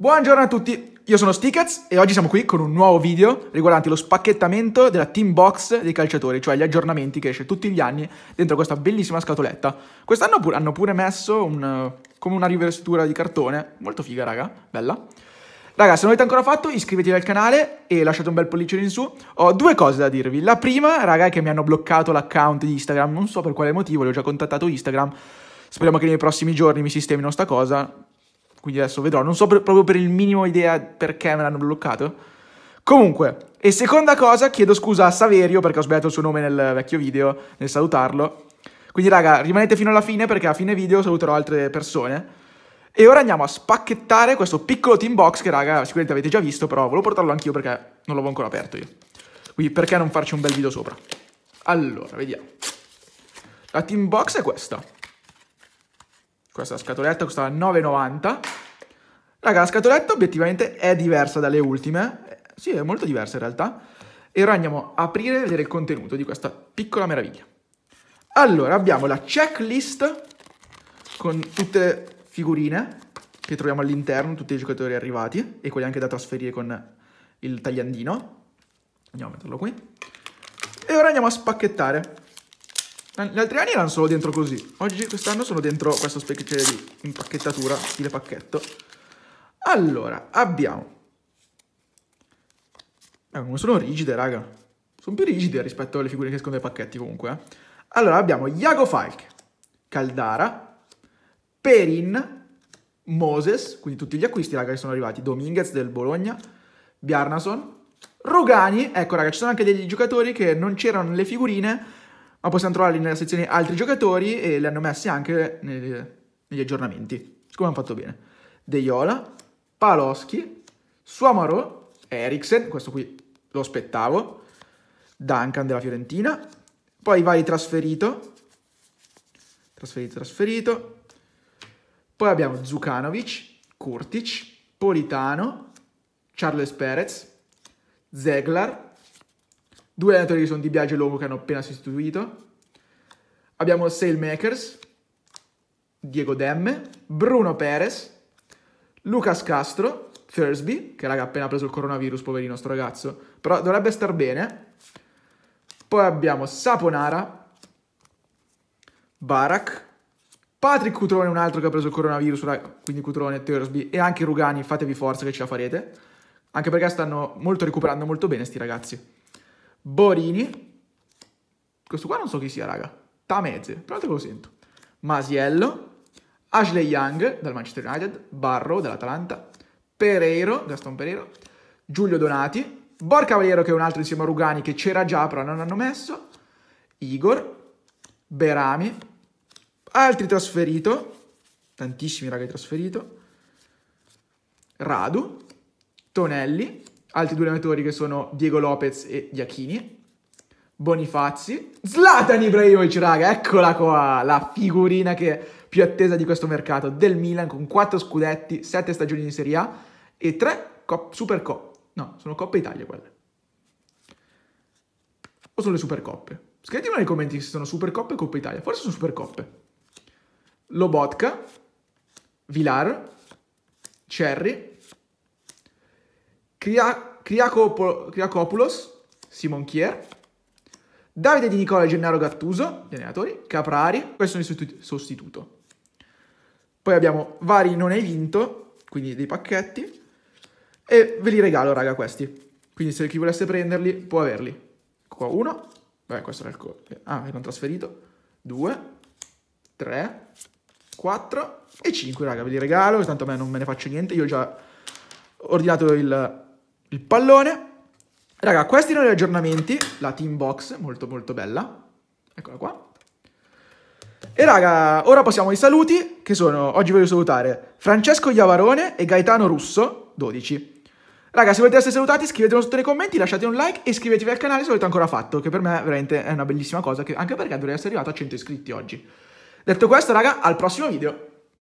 Buongiorno a tutti, io sono Stickets e oggi siamo qui con un nuovo video riguardante lo spacchettamento della team box dei calciatori, cioè gli aggiornamenti che esce tutti gli anni dentro questa bellissima scatoletta. Quest'anno pur hanno pure messo un, come una rivestura di cartone, molto figa raga, bella. Raga, se non l'avete ancora fatto, iscrivetevi al canale e lasciate un bel pollice in su. Ho due cose da dirvi. La prima, raga, è che mi hanno bloccato l'account di Instagram, non so per quale motivo, le ho già contattato Instagram. Speriamo che nei prossimi giorni mi sistemino sta cosa. Quindi adesso vedrò, non so per, proprio per il minimo idea perché me l'hanno bloccato. Comunque, e seconda cosa, chiedo scusa a Saverio perché ho sbagliato il suo nome nel vecchio video, nel salutarlo. Quindi raga, rimanete fino alla fine perché a fine video saluterò altre persone. E ora andiamo a spacchettare questo piccolo team box che raga sicuramente avete già visto, però volevo portarlo anch'io perché non l'avevo ancora aperto io. Quindi perché non farci un bel video sopra? Allora, vediamo. La team box è questa. Questa scatoletta costava 9,90. Raga, la scatoletta obiettivamente è diversa dalle ultime. Sì, è molto diversa in realtà. E ora andiamo a aprire e vedere il contenuto di questa piccola meraviglia. Allora, abbiamo la checklist con tutte le figurine che troviamo all'interno, tutti i giocatori arrivati e quelli anche da trasferire con il tagliandino. Andiamo a metterlo qui. E ora andiamo a spacchettare. Gli altri anni erano solo dentro così. Oggi, quest'anno, sono dentro questa specie di impacchettatura, stile pacchetto. Allora, abbiamo... Eh, come sono rigide, raga. Sono più rigide rispetto alle figure che escono dai pacchetti, comunque. Eh. Allora, abbiamo Iago Falk, Caldara, Perin, Moses, quindi tutti gli acquisti, raga, che sono arrivati. Dominguez del Bologna, Bjarnason, Rogani. Ecco, raga, ci sono anche degli giocatori che non c'erano nelle figurine ma possiamo trovarli nella sezione altri giocatori e li hanno messi anche negli, negli aggiornamenti. Siccome hanno fatto bene. Deiola, Paloschi, Suamaro, Eriksen, questo qui lo aspettavo, Duncan della Fiorentina, poi vai trasferito, trasferito, trasferito, poi abbiamo Zukanovic, Kurtic, Politano, Charles Perez, Zeglar, Due allenatori sono Di Biagio e Logo che hanno appena sostituito. Abbiamo Sailmakers, Diego Demme, Bruno Perez, Lucas Castro, Thursby, che raga ha appena preso il coronavirus, poverino sto ragazzo, però dovrebbe star bene. Poi abbiamo Saponara, Barak, Patrick Cutrone, un altro che ha preso il coronavirus, quindi Cutrone, Thursby e anche Rugani, fatevi forza che ce la farete, anche perché stanno molto recuperando molto bene sti ragazzi. Borini. Questo qua non so chi sia, raga. Tameze, probabilmente lo sento. Masiello. Ashley Young dal Manchester United, Barro dall'Atalanta, Pereiro, Gaston Pereiro, Giulio Donati, Borca Valiero, che è un altro insieme a Rugani che c'era già però non hanno messo, Igor, Berami, altri trasferito, tantissimi ragazzi trasferito, Radu, Tonelli, altri due allenatori che sono Diego Lopez e Iachini. Bonifazzi, Zlatan Ibrahimovic, raga, eccola qua, la figurina che è più attesa di questo mercato del Milan con 4 scudetti, 7 stagioni di Serie A e 3 cop- Supercoppe. No, sono Coppe Italia quelle. O sono le Supercoppe? Scrivetemi nei commenti se sono Supercoppe o Coppa Italia, forse sono Supercoppe. Lobotka, Vilar, Cherry, Cria Criacopoulos, Simon Kier, Davide Di Nicola e Gennaro Gattuso, gli allenatori, Caprari, questo è il sostituto. Poi abbiamo vari non hai vinto, quindi dei pacchetti, e ve li regalo raga questi. Quindi se chi volesse prenderli può averli. Qua uno, vabbè questo era il co- ah, non trasferito, due, tre, quattro e cinque raga, ve li regalo, tanto a me non me ne faccio niente, io ho già ordinato il il pallone. Raga, questi erano gli aggiornamenti, la team box, molto molto bella. Eccola qua. E raga, ora passiamo ai saluti, che sono, oggi voglio salutare Francesco Iavarone e Gaetano Russo, 12. Raga, se volete essere salutati scrivetelo sotto nei commenti, lasciate un like e iscrivetevi al canale se l'avete ancora fatto, che per me veramente è una bellissima cosa, anche perché dovrei essere arrivato a 100 iscritti oggi. Detto questo raga, al prossimo video!